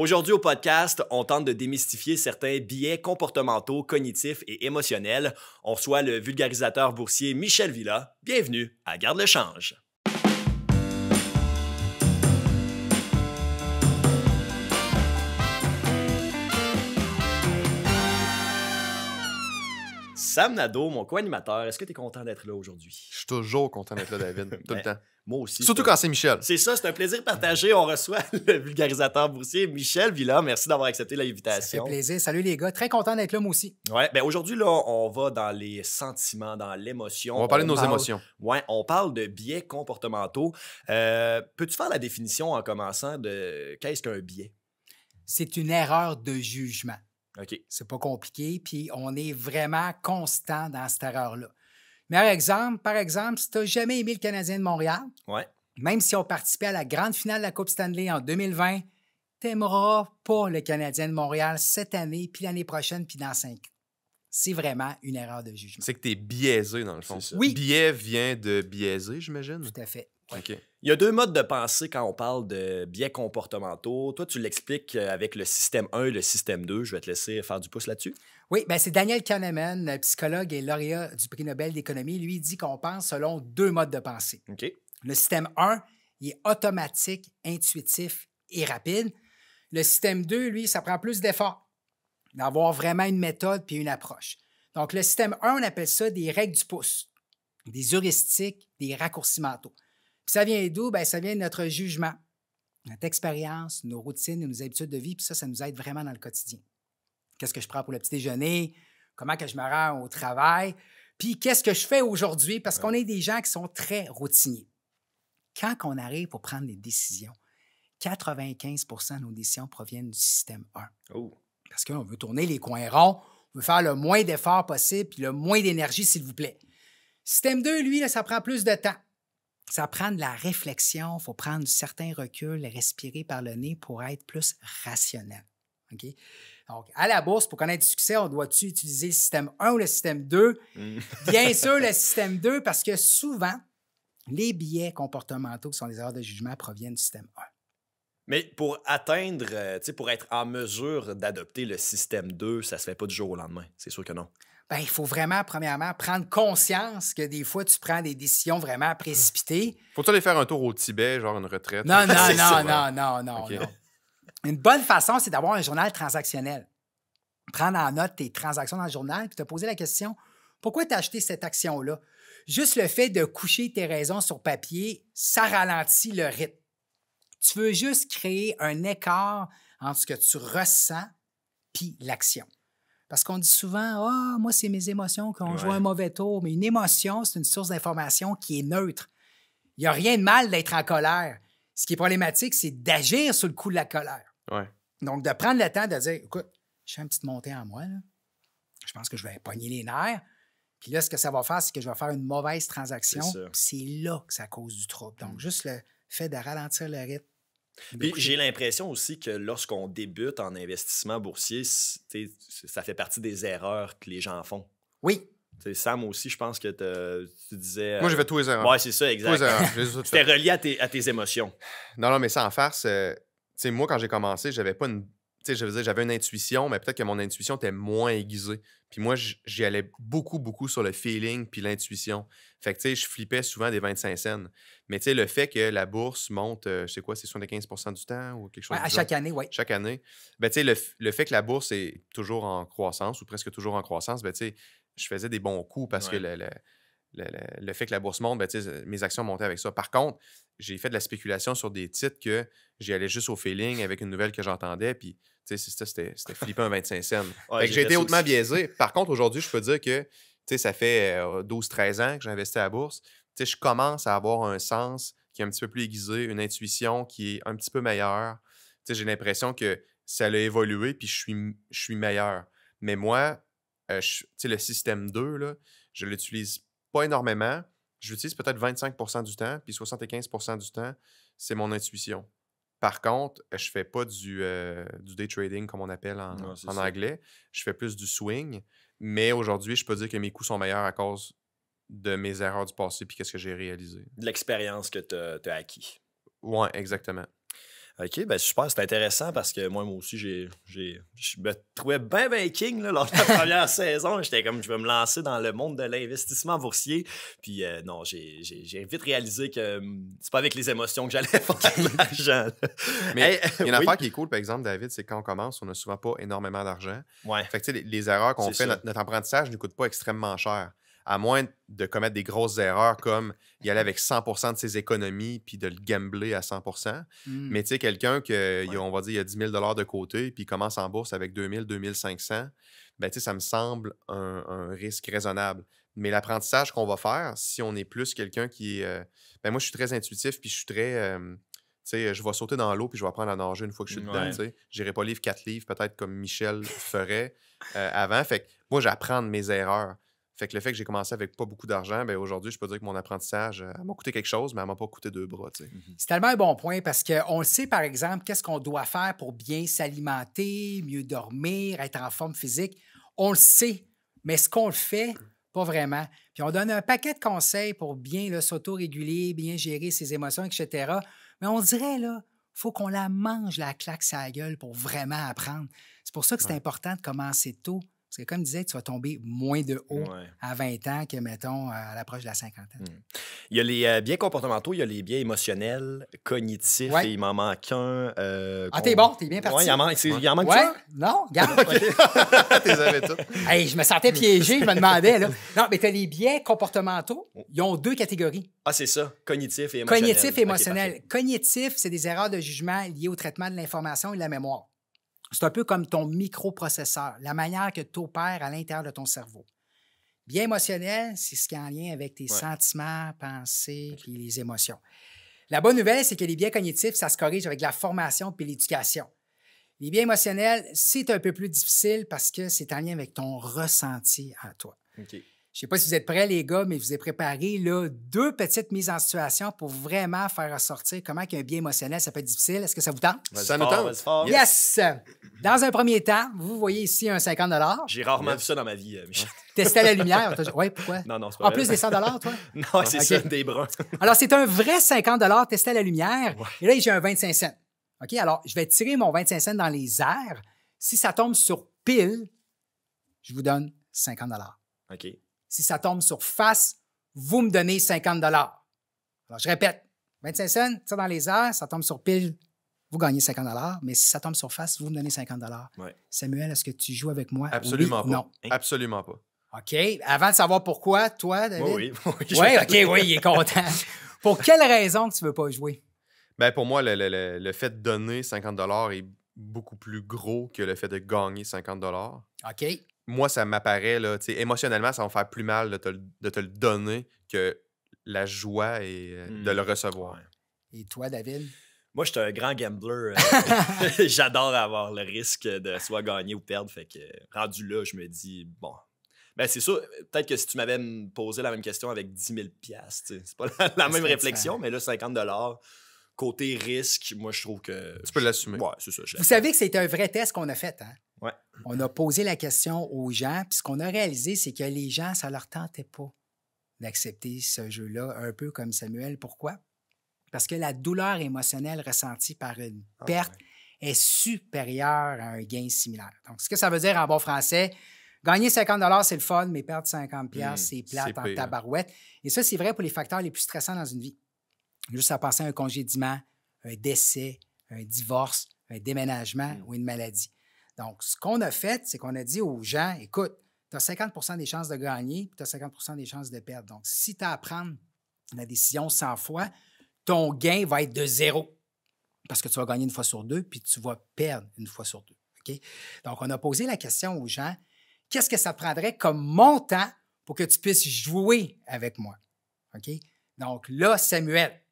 Aujourd'hui au podcast, on tente de démystifier certains biais comportementaux, cognitifs et émotionnels. On reçoit le vulgarisateur boursier Michel Villa. Bienvenue à Garde le Change. Sam Nadeau, mon co-animateur, est-ce que tu es content d'être là aujourd'hui? Je suis toujours content d'être là, David, tout le ben, temps. Moi aussi. Surtout quand c'est Michel. C'est ça, c'est un plaisir partagé. On reçoit le vulgarisateur boursier Michel Villa. Merci d'avoir accepté l'invitation. Ça fait plaisir. Salut les gars. Très content d'être là, moi aussi. Ouais, ben aujourd'hui, là, on va dans les sentiments, dans l'émotion. On va parler de nos émotions. Ouais, on parle de biais comportementaux. Euh, peux-tu faire la définition en commençant de qu'est-ce qu'un biais? C'est une erreur de jugement. OK. C'est pas compliqué, puis on est vraiment constant dans cette erreur-là. Mais par exemple, par exemple, si tu n'as jamais aimé le Canadien de Montréal, même si on participait à la grande finale de la Coupe Stanley en 2020, n'aimeras pas le Canadien de Montréal cette année, puis l'année prochaine, puis dans cinq ans. C'est vraiment une erreur de jugement. C'est que tu es biaisé, dans le fond. Oui. Biais vient de biaiser, j'imagine. Tout à fait. Il y a deux modes de pensée quand on parle de biais comportementaux. Toi, tu l'expliques euh, avec le système 1 et le système 2. Je vais te laisser faire du pouce là-dessus. Oui, ben c'est Daniel Kahneman, psychologue et lauréat du prix Nobel d'économie. Lui, il dit qu'on pense selon deux modes de pensée. Le système 1, il est automatique, intuitif et rapide. Le système 2, lui, ça prend plus d'efforts d'avoir vraiment une méthode puis une approche. Donc, le système 1, on appelle ça des règles du pouce, des heuristiques, des raccourcis mentaux. Puis ça vient d'où? Bien, ça vient de notre jugement, notre expérience, nos routines et nos habitudes de vie. Puis ça, ça nous aide vraiment dans le quotidien. Qu'est-ce que je prends pour le petit déjeuner? Comment que je me rends au travail? Puis qu'est-ce que je fais aujourd'hui? Parce qu'on est des gens qui sont très routiniers. Quand on arrive pour prendre des décisions, 95 de nos décisions proviennent du système 1. Parce qu'on veut tourner les coins ronds, on veut faire le moins d'efforts possible, puis le moins d'énergie, s'il vous plaît. Système 2, lui, ça prend plus de temps. Ça prend de la réflexion, il faut prendre un certain recul, respirer par le nez pour être plus rationnel. Ok Donc, à la bourse, pour connaître du succès, on doit-tu utiliser le système 1 ou le système 2? Mmh. Bien sûr, le système 2, parce que souvent, les biais comportementaux qui sont les erreurs de jugement proviennent du système 1. Mais pour atteindre, euh, pour être en mesure d'adopter le système 2, ça ne se fait pas du jour au lendemain. C'est sûr que non. Ben, il faut vraiment, premièrement, prendre conscience que des fois, tu prends des décisions vraiment précipitées. Faut-tu aller faire un tour au Tibet, genre une retraite? Non, non, non, non, non, non, non. Une bonne façon, c'est d'avoir un journal transactionnel. Prendre en note tes transactions dans le journal puis te poser la question pourquoi tu as acheté cette action-là? Juste le fait de coucher tes raisons sur papier, ça ralentit le rythme. Tu veux juste créer un écart entre ce que tu ressens puis l'action. Parce qu'on dit souvent, ah, oh, moi, c'est mes émotions quand ont joue un mauvais tour. Mais une émotion, c'est une source d'information qui est neutre. Il n'y a rien de mal d'être en colère. Ce qui est problématique, c'est d'agir sur le coup de la colère. Donc, de prendre le temps de dire, écoute, je fais une petite montée en moi. Je pense que je vais pogner les nerfs. Puis là, ce que ça va faire, c'est que je vais faire une mauvaise transaction. C'est là que ça cause du trouble. Donc, mm. juste le fait de ralentir le rythme, puis j'ai l'impression aussi que lorsqu'on débute en investissement boursier, ça fait partie des erreurs que les gens font. Oui. Ça Sam aussi, je pense que tu disais. Moi, j'ai euh, fait tous les erreurs. Oui, c'est ça, exact. C'était relié à tes, à tes, émotions. Non, non, mais sans farce, c'est euh, moi, quand j'ai commencé, j'avais pas une je veux dire, j'avais une intuition, mais peut-être que mon intuition était moins aiguisée. Puis moi, j'y allais beaucoup, beaucoup sur le feeling puis l'intuition. Fait que, tu sais, je flippais souvent des 25 cents. Mais tu sais, le fait que la bourse monte, euh, je sais quoi, c'est 75 du temps ou quelque chose À chaque année, oui. Chaque année. Ben, tu sais, le, fait que la bourse est toujours en croissance ou presque toujours en croissance, ben, tu sais, je faisais des bons coups parce que le, fait que la bourse monte, ben, euh, mes actions montaient avec ça. Par contre, j'ai fait de la spéculation sur des titres que j'y allais juste au feeling avec une nouvelle que j'entendais, puis c'était flippant un 25 cents. j'ai été hautement biaisé. Par contre, aujourd'hui, je peux dire que ça fait 12-13 euh, ans que j'ai investi à la bourse. je commence à avoir un sens qui est un petit peu plus aiguisé, une intuition qui est un petit peu meilleure. J'ai l'impression que ça a évolué, puis je suis, je suis meilleur. Mais moi, euh, le système 2, là, je l'utilise pas énormément. j'utilise peut-être 25 du temps, puis 75 du temps, c'est mon intuition. Par contre, je fais pas du, euh, day trading, comme on appelle en, anglais. Je fais plus du swing. Mais aujourd'hui, je peux dire que mes coûts sont meilleurs à cause de mes erreurs du passé puis qu'est-ce que j'ai réalisé. De l'expérience que tu as, acquis. Ouais, exactement. OK, ben super, c'est intéressant parce que moi, moi aussi, j'ai, je me trouvais bien banking lors de la première saison. J'étais comme, je vais me lancer dans le monde de l'investissement boursier. Puis euh, non, j'ai, vite réalisé que hum, c'est pas avec les émotions que j'allais faire l'argent. Mais il y a une affaire qui est cool, par exemple, David, c'est quand on commence, on n'a souvent pas énormément d'argent. Ouais. Fait que les, les erreurs qu'on fait, notre, apprentissage ne coûte pas extrêmement cher à moins de commettre des grosses erreurs comme y aller avec 100 de ses économies puis de le gambler à 100 hmm. Mais tu sais, quelqu'un que, on va dire, il a 10 000 de côté puis commence en bourse avec 2 000, 2 500, ben, tu sais, ça me semble un, risque raisonnable. Mais l'apprentissage qu'on va faire, si on est plus quelqu'un qui euh, ben, moi, je suis très intuitif puis je suis très. tu sais je vais sauter dans l'eau puis je vais prendre à nager une fois que je suis dedans. Je n'irai pas lire quatre livres, peut-être comme Michel ferait euh, avant. Fait que moi, j'apprends de mes erreurs. Fait que le fait que j'ai commencé avec pas beaucoup d'argent, ben aujourd'hui, je peux dire que mon apprentissage euh, m'a coûté quelque chose, mais elle m'a pas coûté deux bras. Mhm. C'est tellement un bon point parce qu'on sait, par exemple, qu'est-ce qu'on doit faire pour bien s'alimenter, mieux dormir, être en forme physique. On le sait, mais ce qu'on le fait, pas vraiment. Puis on donne un paquet de conseils pour bien s'auto-réguler, bien gérer ses émotions, etc. Mais on dirait, là, faut qu'on la mange, la claque sa gueule pour vraiment apprendre. C'est pour ça que c'est important de commencer tôt. Parce que comme je disais, tu vas tomber moins de haut à 20 ans que, mettons, à l'approche de la cinquantaine. Mmh. Il y a les euh, biens comportementaux, il y a les biens émotionnels, cognitifs, et il m'en manque un. Euh, ah, t'es bon, t'es bien parti. il en manque, Non, garde. T'es je me sentais piégé, je me demandais. Non, mais t'as les biens comportementaux, oh. ils ont deux catégories. Ah, c'est ça, cognitif et émotionnel. Cognitif et émotionnel. cognitif, c'est des erreurs de jugement liées au traitement de l'information et de la mémoire. C'est un peu comme ton microprocesseur, la manière que tu opères à l'intérieur de ton cerveau. Bien émotionnel, c'est ce qui est en lien avec tes sentiments, pensées, puis les émotions. La bonne nouvelle, c'est que les biens cognitifs, ça se corrige avec la formation puis l'éducation. Les biens émotionnels, c'est un peu plus difficile parce que c'est en lien avec ton ressenti à toi. Je ne sais pas si vous êtes prêts, les gars, mais je vous ai préparé là, deux petites mises en situation pour vraiment faire ressortir comment un bien émotionnel, ça peut être difficile. Est-ce que ça vous tente? Ça me tente. Yes! Dans un premier temps, vous voyez ici un 50 J'ai rarement vu ça dans ma vie, euh, Michel. la lumière. Oui, pourquoi? Non, non, c'est pas En plus des 100 toi? non, c'est ah, des bras. alors, c'est un vrai 50 testé la lumière. Et là, j'ai un 25 cents. OK? Alors, je vais tirer mon 25 cents dans les airs. Si ça tombe sur pile, je vous donne 50 OK. Si ça tombe sur face, vous me donnez 50 dollars. Alors, je répète, 25 cents, ça dans les airs, ça tombe sur pile, vous gagnez 50 dollars, mais si ça tombe sur face, vous me donnez 50 dollars. Samuel, est-ce que tu joues avec moi? Absolument pas. Non. Hein? Absolument pas. OK. Avant de savoir pourquoi, toi, David? Oui, oui. OK, oui, il est content. pour quelle raison tu tu veux pas jouer? Ben pour moi, le, fait de donner 50 est beaucoup plus gros que le fait de gagner 50 OK moi, ça m'apparaît, là, émotionnellement, ça va me faire plus mal de te, le donner que la joie et, euh, de le mmh. recevoir. Et toi, David? Moi, je suis un grand gambler. Euh, j'adore avoir le risque de soit gagner ou perdre. Fait que rendu là, je me dis, bon. Ben, c'est sûr, peut-être que si tu m'avais posé la même question avec 10 000 c'est pas la, même réflexion, mais là, 50 côté risque, moi, je trouve que. Tu peux l'assumer. Ouais, c'est ça. Vous savez que c'était un vrai test qu'on a fait, hein? On a posé la question aux gens, puis ce qu'on a réalisé, c'est que les gens, ça leur tentait pas d'accepter ce jeu-là, un peu comme Samuel. Pourquoi? Parce que la douleur émotionnelle ressentie par une ah, perte est supérieure à un gain similaire. Donc, ce que ça veut dire en bon français, Gagner 50 c'est le fun, mais perdre 50 hmm, c'est plate en tabarouette. Et ça, c'est vrai pour les facteurs les plus stressants dans une vie. Juste à penser à un congédiement, un décès, un divorce, un déménagement hmm. ou une maladie. Donc, ce qu'on a fait, c'est qu'on a dit aux gens, écoute, tu as 50 des chances de gagner, tu as 50 des chances de perdre. Donc, si tu as à prendre la décision 100 fois, ton gain va être de zéro parce que tu vas gagner une fois sur deux, puis tu vas perdre une fois sur deux. Donc, on a posé la question aux gens, qu'est-ce que ça prendrait comme montant pour que tu puisses jouer avec moi? OK? Donc là, Samuel,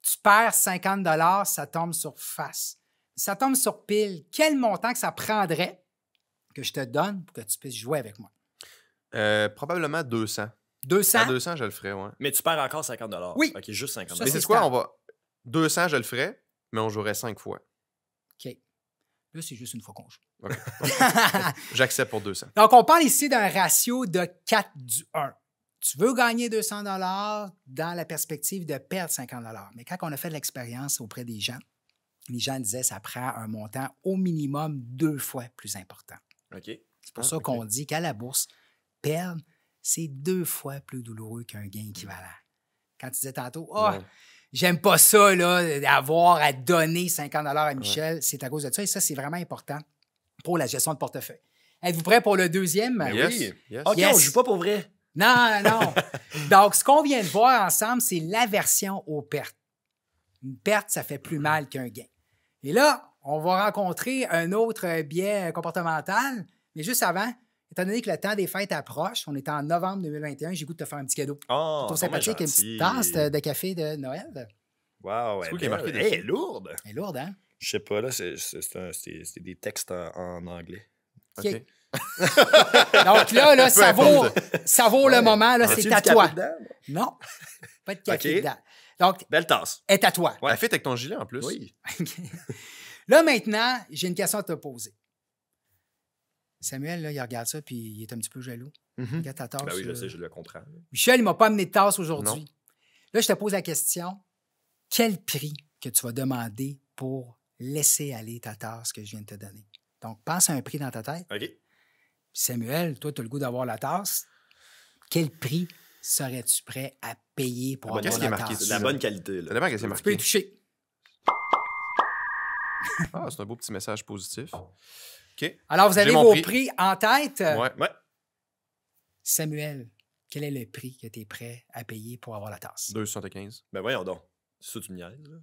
tu perds 50 ça tombe sur face ça tombe sur pile, quel montant que ça prendrait que je te donne pour que tu puisses jouer avec moi? Euh, probablement 200. 200? À 200, je le ferais, oui. Mais tu perds encore 50 Oui. OK, juste 50 Mais c'est quoi? On va... 200, je le ferais, mais on jouerait 5 fois. OK. Là, c'est juste une fois qu'on joue. OK. J'accepte pour 200. Donc, on parle ici d'un ratio de 4 du 1. Tu veux gagner 200 dans la perspective de perdre 50 Mais quand on a fait de l'expérience auprès des gens, les gens disaient que ça prend un montant au minimum deux fois plus important. ok C'est pour ah, ça qu'on dit qu'à la bourse, perdre, c'est deux fois plus douloureux qu'un gain équivalent. Quand tu disais tantôt, ah, j'aime pas ça, là, d'avoir à donner 50 à Michel, c'est à cause de ça. Et ça, c'est vraiment important pour la gestion de portefeuille. Êtes-vous prêt pour le deuxième? Ben oui. OK, je on joue pas pour vrai. Non, non. Donc, ce qu'on vient de voir ensemble, c'est l'aversion aux pertes. Une perte, ça fait plus mal qu'un gain. Et là, on va rencontrer un autre biais euh, comportemental, mais juste avant, étant donné que le temps des fêtes approche, on est en novembre 2021, j'ai goût de te faire un petit cadeau. Oh, ton sympathique, une petite tasse de café de Noël. Wow, elle, est est lourde. Elle est lourde, hein? Je sais pas, là, c'est des textes en, anglais. OK. Donc là, là ça, vaut, ça vaut le moment, là, c'est à toi. non, pas de café okay. Donc, Belle tasse. Est à toi. fait avec ton gilet en plus. Oui. là, maintenant, j'ai une question à te poser. Samuel, là, il regarde ça, puis il est un petit peu jaloux. Il mm-hmm. ta tasse. Ben oui, je euh, sais, je le comprends. Michel, il m'a pas amené de tasse aujourd'hui. Là, je te pose la question. Quel prix que tu vas demander pour laisser aller ta tasse que je viens de te donner? Donc, pense à un prix dans ta tête. OK. Samuel, toi, tu as le goût d'avoir la tasse. Quel prix serais-tu prêt à payer pour avoir Qu'est-ce marqué La bonne qualité. Là. Tu peux y toucher. Ah, c'est un beau petit message positif. OK. Alors, vous avez vos prix. en tête. Ouais, ouais. Samuel, quel est le prix que tu es prêt à payer pour avoir la tasse? 2,75. Ben voyons donc. C'est ça, tu me niaises, là?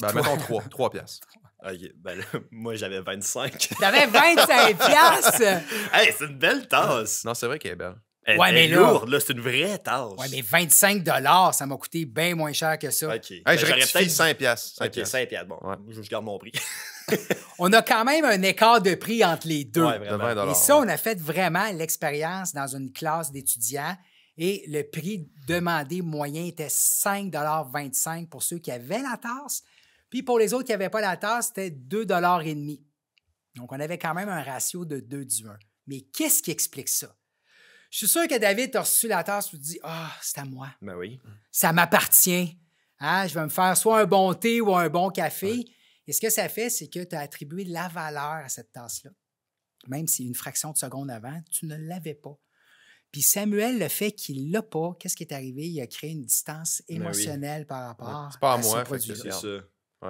Ben, mettons 3, 3 piastres. Ah, OK, ben moi, j'avais 25. T'avais 25 piastres? hey, c'est une belle tasse! Non, c'est vrai qu'elle est belle. Elle, mais est là, c'est une vraie tasse. Ouais, mais 25 ça m'a coûté bien moins cher que ça. OK. Ben, peut-être 5 5 OK, Bon, je, garde mon prix. on a quand même un écart de prix entre les deux. et ça, on a fait vraiment l'expérience dans une classe d'étudiants et le prix demandé moyen était 5,25 pour ceux qui avaient la tasse. Puis pour les autres qui n'avaient pas la tasse, c'était 2,5 Donc, on avait quand même un ratio de 2 du Mais qu'est-ce qui explique ça? Je suis sûr que David a reçu la tasse et dit Ah, c'est à moi. Ben oui. Ça m'appartient. Hein, je vais me faire soit un bon thé ou un bon café. Et ce que ça fait, c'est que tu as attribué la valeur à cette tasse-là. Même si une fraction de seconde avant, tu ne l'avais pas. Puis Samuel, le fait qu'il l'a pas, qu'est-ce qui est arrivé? Il a créé une distance ben émotionnelle par rapport C'est pas à, moi, ce produit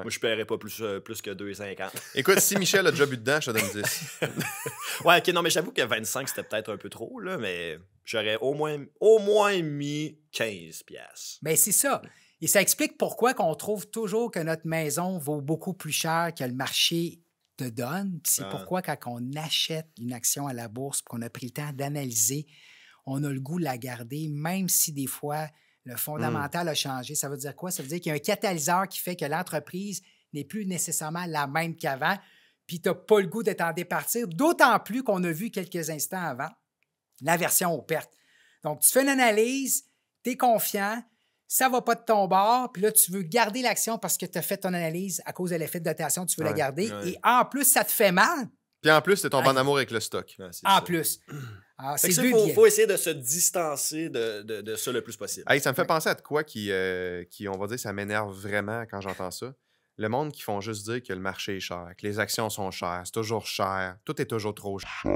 moi, je ne paierais pas plus, euh, plus que 2,50. Écoute, si Michel a déjà bu dedans, je te donne 10. ouais, ok, non, mais j'avoue que 25, c'était peut-être un peu trop, là, mais j'aurais au moins, au moins mis 15 pièces. Mais c'est ça. Et ça explique pourquoi on trouve toujours que notre maison vaut beaucoup plus cher que le marché te donne. C'est ah. pourquoi quand on achète une action à la bourse, qu'on a pris le temps d'analyser, on a le goût de la garder, même si des fois, le hmm. fondamental a changé. Ça veut dire quoi? Ça veut dire qu'il y a un catalyseur qui fait que l'entreprise n'est plus nécessairement la même qu'avant, puis tu n'as pas le goût de t'en départir, d'autant plus qu'on a vu quelques instants avant l'aversion aux pertes. Donc, tu fais une analyse, tu es confiant, ça ne va pas de ton bord, puis là, tu veux garder l'action parce que tu as fait ton analyse à cause de l'effet de dotation, tu veux la garder, et en plus, ça te fait mal. Puis en plus, tu ton en amour avec le stock. en plus. Ah, Il faut, faut, essayer de se distancer de, de, ça le plus possible. ça me fait penser à de quoi qui, euh, qui, on va dire, ça m'énerve vraiment quand j'entends ça. Le monde qui font juste dire que le marché est cher, que les actions sont chères, c'est toujours cher, tout est toujours trop cher. Tu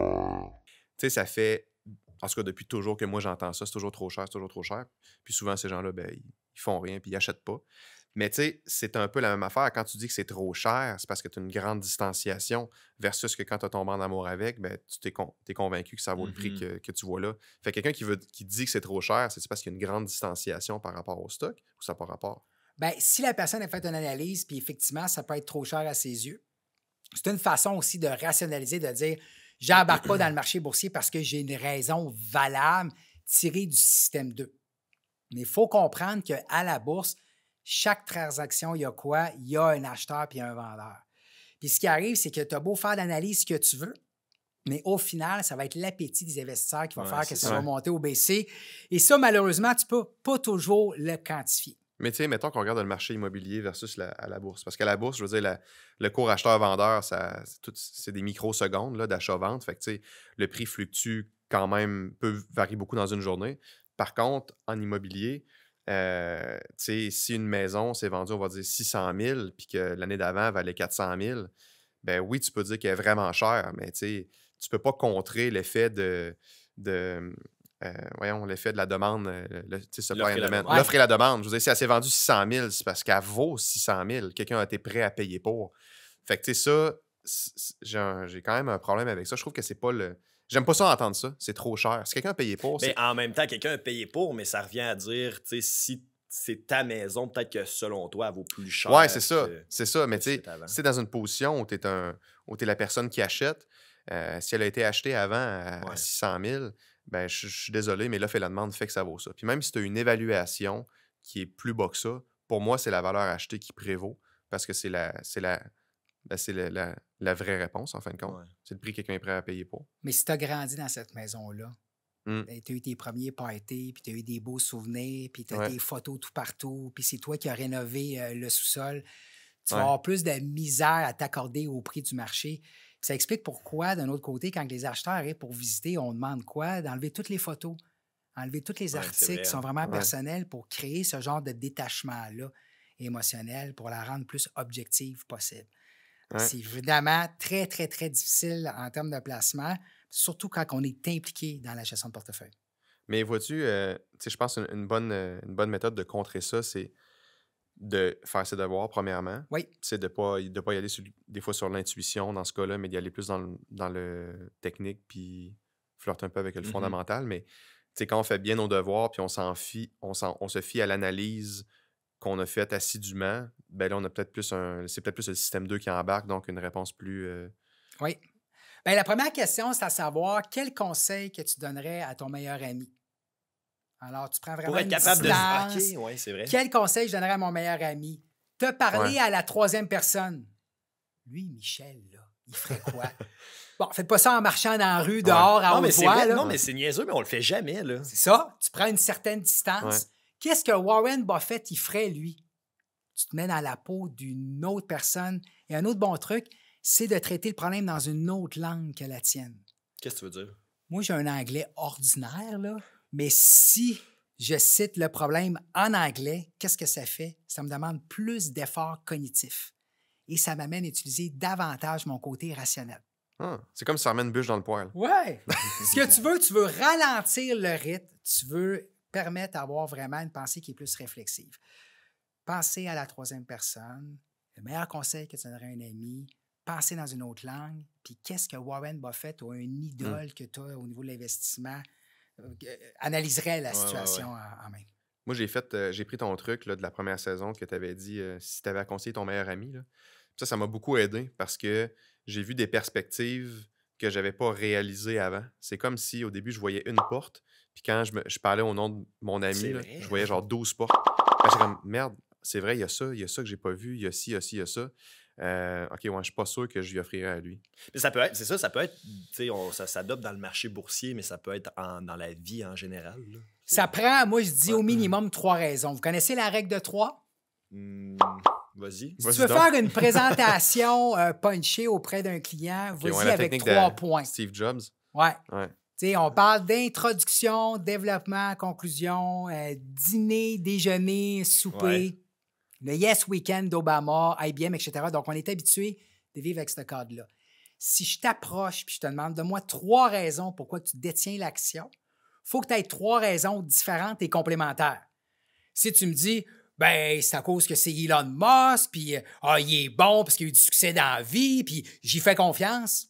sais, ça fait, en tout cas, depuis toujours que moi j'entends ça, c'est toujours trop cher, c'est toujours trop cher. Puis souvent, ces gens-là, ben, ils font rien, puis ils n'achètent pas. Mais tu sais, c'est un peu la même affaire. Quand tu dis que c'est trop cher, c'est parce que tu as une grande distanciation versus que quand tu as tombé en amour avec, ben, tu t'es, convaincu que ça vaut le prix mm-hmm. que, tu vois là. Fait quelqu'un qui, veut, qui dit que c'est trop cher, c'est parce qu'il y a une grande distanciation par rapport au stock ou ça par rapport? Bien, si la personne a fait une analyse, puis effectivement, ça peut être trop cher à ses yeux, c'est une façon aussi de rationaliser, de dire, j'embarque pas dans le marché boursier parce que j'ai une raison valable tirée du système 2. Mais il faut comprendre qu'à la bourse, chaque transaction, il y a quoi? Il y a un acheteur puis un vendeur. Puis ce qui arrive, c'est que tu as beau faire l'analyse que tu veux, mais au final, ça va être l'appétit des investisseurs qui va faire que ça, va monter ou baisser. Et ça, malheureusement, tu ne peux pas toujours le quantifier. Mais tu sais, mettons qu'on regarde le marché immobilier versus la, bourse. Parce qu'à la bourse, je veux dire, le cours acheteur-vendeur, c'est des microsecondes d'achat-vente. Fait le prix fluctue quand même, peut varier beaucoup dans une journée. Par contre, en immobilier, euh, si une maison s'est vendue, on va dire 600 000, puis que l'année d'avant valait 400 000, ben oui, tu peux dire qu'elle est vraiment chère, mais tu ne peux pas contrer l'effet de, euh, voyons, l'effet de la demande, euh, l'offre et, demand. l'offre et, la demande. Je vous ai si elle s'est vendue 600 000, c'est parce qu'elle vaut 600 000. Quelqu'un a été prêt à payer pour. Fait que, tu sais, ça, j'ai quand même un problème avec ça. Je trouve que c'est pas le, J'aime pas ça entendre ça. C'est trop cher. Si quelqu'un a payé pour. Mais en même temps, quelqu'un a payé pour, mais ça revient à dire, tu sais, si c'est ta maison, peut-être que selon toi, elle vaut plus cher. Ouais, c'est ça. C'est ça. Mais tu sais, si dans une position où tu es, un, la personne qui achète, euh, si elle a été achetée avant euh, à, 600 000, ben, je suis désolé, mais là, et la demande fait que ça vaut ça. Puis même si tu as une évaluation qui est plus bas que ça, pour moi, c'est la valeur achetée qui prévaut parce que c'est la, la, ben, c'est la, vraie réponse, en fin de compte. C'est le prix que quelqu'un est prêt à payer pour. Mais si tu as grandi dans cette maison-là, hum. ben, tu as eu tes premiers parties, puis tu as eu des beaux souvenirs, puis tu as des photos tout partout, puis c'est toi qui as rénové euh, le sous-sol, tu vas avoir plus de misère à t'accorder au prix du marché. ça explique pourquoi, d'un autre côté, quand les acheteurs arrivent pour visiter, on demande quoi? D'enlever toutes les photos, enlever tous les articles qui sont hein. vraiment personnels pour créer ce genre de détachement-là émotionnel pour la rendre plus objective possible. C'est évidemment très, très, très difficile en termes de placement, surtout quand on est impliqué dans la gestion de portefeuille. Mais vois-tu, euh, je pense euh, une, bonne, méthode de contrer ça, c'est de faire ses devoirs, premièrement. Oui. C'est de ne pas, de pas y aller des fois sur l'intuition dans ce cas-là, mais d'y aller plus dans le, technique, puis flirter un peu avec le mm-hmm. fondamental. Mais quand on fait bien nos devoirs, puis on s'en on, on se fie à l'analyse qu'on a fait assidûment, ben là, on a peut-être plus un. C'est peut-être plus le système 2 qui embarque, donc une réponse plus. Euh, oui. Bien, la première question, c'est à savoir quel conseil que tu donnerais à ton meilleur ami. Alors, tu prends vraiment. Pour être capable de oui, c'est vrai. Quel conseil je donnerais à mon meilleur ami? Te parler à la troisième personne. Lui, Michel, là, il ferait quoi? bon, faites pas ça en marchant dans la rue, dehors, à haute voix. Non, mais c'est niaiseux, mais on le fait jamais. là. C'est ça. Tu prends une certaine distance. Qu'est-ce que Warren Buffett, y ferait, lui? Tu te mènes à la peau d'une autre personne. Et un autre bon truc, c'est de traiter le problème dans une autre langue que la tienne. Qu'est-ce que tu veux dire? Moi, j'ai un anglais ordinaire, là, mais si je cite le problème en anglais, qu'est-ce que ça fait? Ça me demande plus d'efforts cognitifs. Et ça m'amène à utiliser davantage mon côté rationnel. Ah, c'est comme si ça ramène une bûche dans le poêle. Ouais! Ce que tu veux, tu veux ralentir le rythme, tu veux Permettre d'avoir vraiment une pensée qui est plus réflexive. Pensez à la troisième personne. Le meilleur conseil que tu donnerais à un ami, pensez dans une autre langue. Puis qu'est-ce que Warren Buffett ou un mmh. idole que tu as au niveau de l'investissement euh, euh, analyserait la situation En, même Moi, j'ai fait, euh, j'ai pris ton truc de la première saison que tu avais dit si tu avais à conseiller ton meilleur ami. Ça, ça m'a beaucoup aidé parce que j'ai vu des perspectives que j'avais pas réalisé avant. C'est comme si au début, je voyais une porte, puis quand je, parlais au nom de mon ami, je voyais genre 12 portes. comme, merde, c'est vrai, il y a ça, il y a ça que j'ai pas vu, il y a ci, il y a ci, il y a ça. Euh, OK, ouais, je suis pas sûr que je lui offrirai à lui. Mais ça peut être, c'est ça, ça peut être, tu on, ça s'adopte dans le marché boursier, mais ça peut être dans la vie en général. Ça prend, moi, je dis au mmh. minimum trois raisons. Vous connaissez la règle de trois? Mmh. Si tu veux faire une présentation euh, punchée auprès d'un client, vas-y avec trois points. Steve Jobs. Ouais. on parle d'introduction, développement, conclusion, euh, dîner, déjeuner, souper, le Yes Weekend d'Obama, IBM, etc. Donc, on est habitué de vivre avec ce cadre-là. Si je t'approche et je te demande de moi trois raisons pourquoi tu détiens l'action, il faut que tu aies trois raisons différentes et complémentaires. Si tu me dis, ben c'est à cause que c'est Elon Musk, puis euh, ah, il est bon parce qu'il a eu du succès dans la vie, puis j'y fais confiance.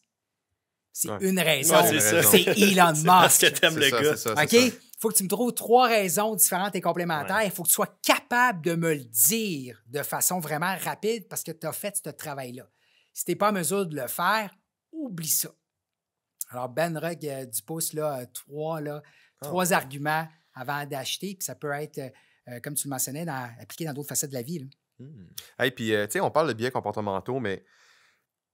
C'est une raison. c'est Elon Musk. Parce que t'aimes le gars. OK? Il faut que tu me trouves trois raisons différentes et complémentaires. Il faut que tu sois capable de me le dire de façon vraiment rapide parce que tu as fait ce travail-là. Si tu pas en mesure de le faire, oublie ça. Alors, Ben Rugg, euh, du pouce, là, euh, ah. trois, arguments avant d'acheter, puis ça peut être. Euh, comme tu le mentionnais, appliqué dans d'autres facettes de la vie. Hmm. Et puis, euh, tu sais, on parle de biais comportementaux, mais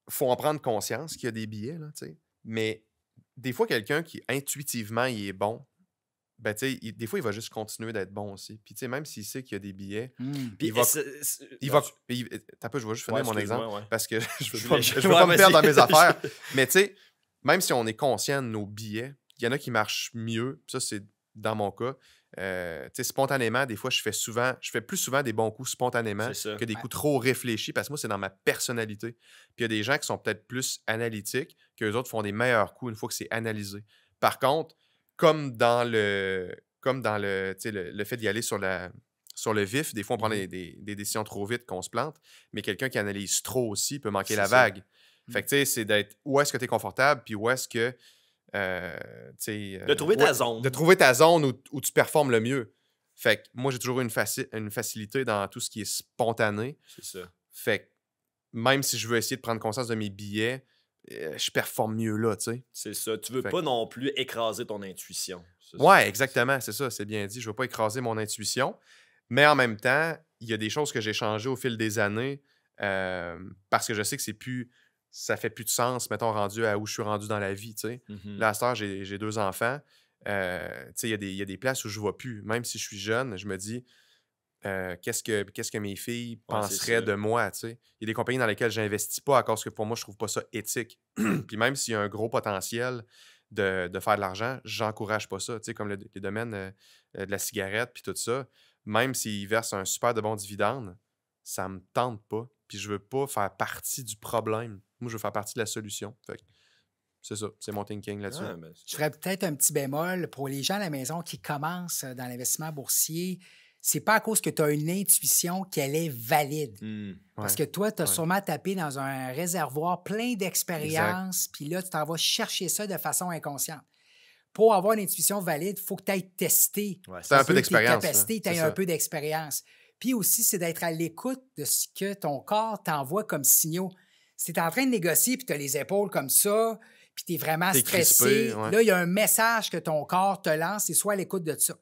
faut en prendre conscience qu'il y a des billets, là, tu sais. Mais des fois, quelqu'un qui intuitivement il est bon, ben, tu sais, des fois, il va juste continuer d'être bon aussi. Puis, tu sais, même s'il sait qu'il y a des billets, hmm. il va. T'as euh, peu, je vais juste finir mon exemple parce que je veux je veux pas me perdre dans mes affaires. Mais, tu sais, même si on est conscient de nos billets, il y en a qui marchent mieux. Ça, c'est dans mon cas. Euh, spontanément, des fois, je fais souvent, je fais plus souvent des bons coups spontanément que des coups trop réfléchis parce que moi, c'est dans ma personnalité. Puis il y a des gens qui sont peut-être plus analytiques, que les autres font des meilleurs coups une fois que c'est analysé. Par contre, comme dans le, comme dans le, fait d'y aller sur la, sur le vif. Des fois, on prend mm-hmm. des, décisions trop vite qu'on se plante, mais quelqu'un qui analyse trop aussi peut manquer la vague. Fait mm. que, c'est d'être où est-ce que tu es confortable, puis où est-ce que euh, de euh, trouver ta zone. De trouver ta zone où, tu performes le mieux. Fait que moi, j'ai toujours une, une facilité dans tout ce qui est spontané. C'est ça. Fait même si je veux essayer de prendre conscience de mes billets, euh, je performe mieux là, tu sais. C'est ça. Tu veux pas non plus écraser ton intuition. Ouais, exactement. C'est ça. C'est bien dit. Je veux pas écraser mon intuition. Mais en même temps, il y a des choses que j'ai changées au fil des années parce que je sais que c'est plus ça fait plus de sens, mettons, rendu à où je suis rendu dans la vie. Mmh Là, à j'ai deux enfants. Euh, il y, a des places où je ne vois plus. Même si je suis jeune, je me dis euh, que qu'est-ce que mes filles penseraient de moi. Il y a des compagnies dans lesquelles je n'investis pas à cause que pour moi, je trouve pas ça éthique. Puis même s'il y a un gros potentiel de, faire de l'argent, j'encourage pas ça. Comme les domaines euh, de la cigarette puis tout ça, même s'ils versent un super de bon dividende, ça me tente pas puis je veux pas faire partie du problème. Moi, je veux faire partie de la solution. c'est ça, c'est mon thinking là-dessus. Ah, ben, je ferais peut-être un petit bémol pour les gens à la maison qui commencent dans l'investissement boursier. C'est pas à cause que tu as une intuition qu'elle est valide. Hmm. Parce que toi, tu as sûrement tapé dans un réservoir plein d'expérience. puis là, tu t'en vas chercher ça de façon inconsciente. Pour avoir une intuition valide, il faut que tu ailles tester. Tu as un peu d'expérience. Tu as un peu d'expérience aussi, c'est d'être à l'écoute de ce que ton corps t'envoie comme signaux. Si tu es en train de négocier, puis tu as les épaules comme ça, puis tu es vraiment stressé, là, il y a un message que ton corps te lance et soit à l'écoute de ça.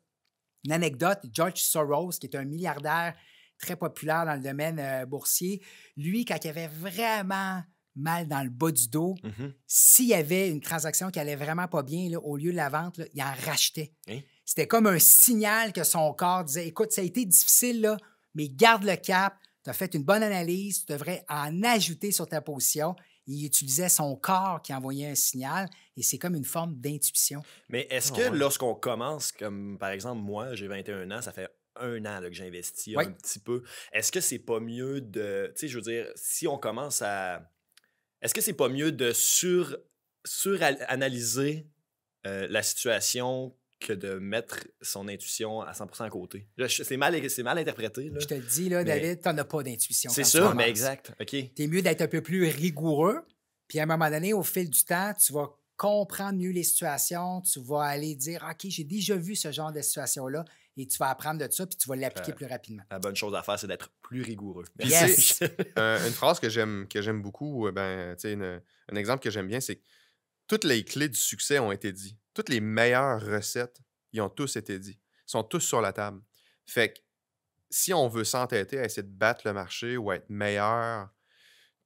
Une anecdote, George Soros, qui est un milliardaire très populaire dans le domaine euh, boursier, lui, quand il avait vraiment mal dans le bas du dos, mm-hmm. s'il y avait une transaction qui allait vraiment pas bien, au lieu de la vente, il en rachetait. Hein? C'était comme un signal que son corps disait Écoute, ça a été difficile, là, mais garde le cap. Tu as fait une bonne analyse, tu devrais en ajouter sur ta position. Il utilisait son corps qui envoyait un signal et c'est comme une forme d'intuition. Mais est-ce ah que lorsqu'on commence, comme par exemple moi, j'ai 21 ans, ça fait un an que j'investis un petit peu. Est-ce que c'est pas mieux de. Tu sais, je veux dire, si on commence à. Est-ce que c'est pas mieux de sur, euh, la situation que de mettre son intuition à 100% à côté. C'est mal, mal interprété. Je te le dis, là, David, t'en as pas d'intuition. C'est sûr, mais exact. OK. es mieux d'être un peu plus rigoureux. Puis à un moment donné, au fil du temps, tu vas comprendre mieux les situations. Tu vas aller dire OK, j'ai déjà vu ce genre de situation-là et tu vas apprendre de ça, puis tu vas l'appliquer euh, plus rapidement. La bonne chose à faire, c'est d'être plus rigoureux. Yes. Euh, une phrase que j'aime que j'aime beaucoup, euh, ben, sais un exemple que j'aime bien, c'est toutes les clés du succès ont été dites. Toutes les meilleures recettes, ils ont tous été dites. sont tous sur la table. Fait que si on veut s'entêter à essayer de battre le marché ou être meilleur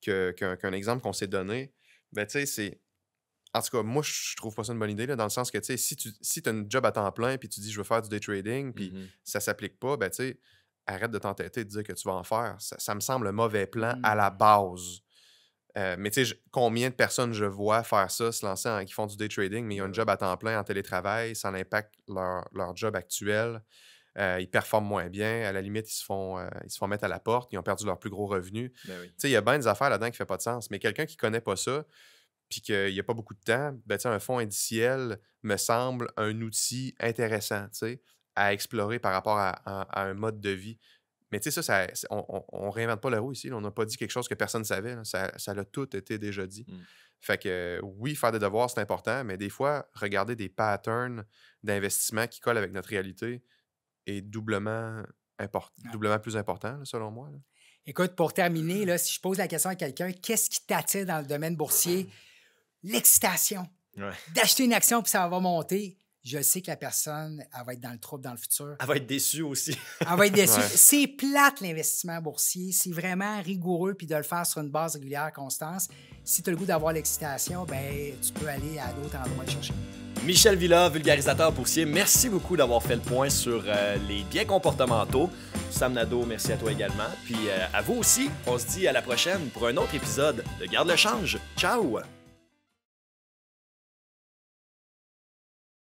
qu'un exemple qu'on s'est donné, ben tu sais, c'est. En tout cas, moi, je trouve pas ça une bonne idée, là, dans le sens que, si tu si as une job à temps plein, puis tu dis je veux faire du day trading, puis mmh ça s'applique pas, ben tu sais, arrête de t'entêter de dire que tu vas en faire. Ça, me semble un mauvais plan à la mmh. base. Euh, mais tu sais, combien de personnes je vois faire ça, se lancer qui font du day trading, mais ils ont un job à temps plein en télétravail, ça impacte leur, leur job actuel. Euh, ils performent moins bien. À la limite, ils se, font, euh, ils se font mettre à la porte. Ils ont perdu leur plus gros revenu. Ben tu sais, Il y a bien des affaires là-dedans qui ne fait pas de sens. Mais quelqu'un qui ne connaît pas ça, puis qu'il n'y a pas beaucoup de temps, ben, un fonds indiciel me semble un outil intéressant à explorer par rapport à un mode de vie. Mais tu sais, ça, on ne réinvente pas la roue ici. On n'a pas dit quelque chose que personne ne savait. Ça, ça a tout été déjà dit. Mmh. Fait que euh, oui, faire des devoirs, c'est important, mais des fois, regarder des patterns d'investissement qui collent avec notre réalité est doublement, ah. doublement plus important, selon moi. Écoute, pour terminer, là, si je pose la question à quelqu'un, qu'est-ce qui t'attire dans le domaine boursier? L'excitation. D'acheter une action puis ça va monter je sais que la personne, elle va être dans le trouble dans le futur. Elle va être déçue aussi. elle va être déçue. C'est plate l'investissement boursier. C'est vraiment rigoureux, puis de le faire sur une base régulière, constance. Si tu as le goût d'avoir l'excitation, ben tu peux aller à d'autres endroits le chercher. Michel Villa, vulgarisateur boursier, merci beaucoup d'avoir fait le point sur euh, les biens comportementaux. Sam Nadeau, merci à toi également. Puis euh, à vous aussi, on se dit à la prochaine pour un autre épisode de Garde le change. Ciao!